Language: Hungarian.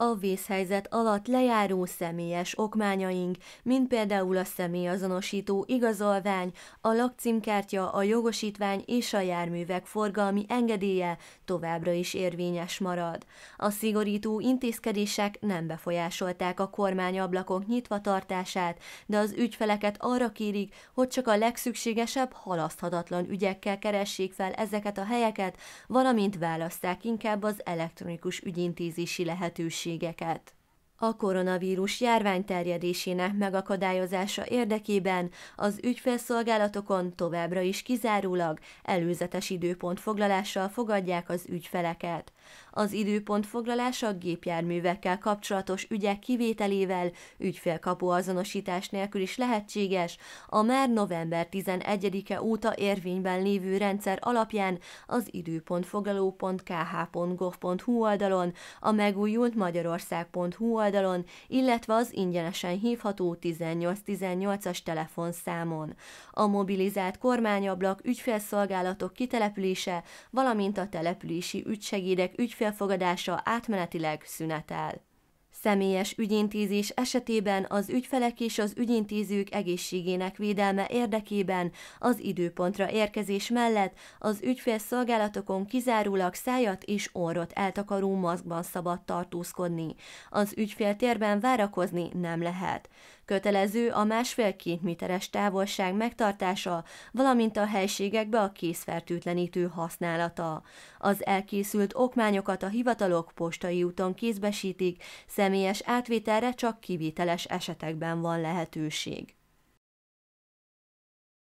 a vészhelyzet alatt lejáró személyes okmányaink, mint például a személyazonosító igazolvány, a lakcímkártya, a jogosítvány és a járművek forgalmi engedélye továbbra is érvényes marad. A szigorító intézkedések nem befolyásolták a kormányablakok nyitva tartását, de az ügyfeleket arra kérik, hogy csak a legszükségesebb halaszthatatlan ügyekkel keressék fel ezeket a helyeket, valamint választák inkább az elektronikus ügyintézési lehetőséget nehézségeket. A koronavírus járvány terjedésének megakadályozása érdekében az ügyfélszolgálatokon továbbra is kizárólag előzetes időpont fogadják az ügyfeleket. Az időpont foglalása gépjárművekkel kapcsolatos ügyek kivételével ügyfélkapu azonosítás nélkül is lehetséges, a már november 11-e óta érvényben lévő rendszer alapján az időpontfoglaló.kh.gov.hu oldalon, a megújult magyarország.hu oldalon, oldalon, illetve az ingyenesen hívható 1818-as telefonszámon. A mobilizált kormányablak ügyfélszolgálatok kitelepülése, valamint a települési ügysegédek ügyfélfogadása átmenetileg szünetel. Személyes ügyintézés esetében az ügyfelek és az ügyintézők egészségének védelme érdekében az időpontra érkezés mellett az ügyfélszolgálatokon kizárólag szájat és orrot eltakaró maszkban szabad tartózkodni. Az ügyféltérben várakozni nem lehet. Kötelező a másfél-két méteres távolság megtartása, valamint a helységekbe a készfertőtlenítő használata. Az elkészült okmányokat a hivatalok postai úton kézbesítik, személy személyes átvételre csak kivételes esetekben van lehetőség.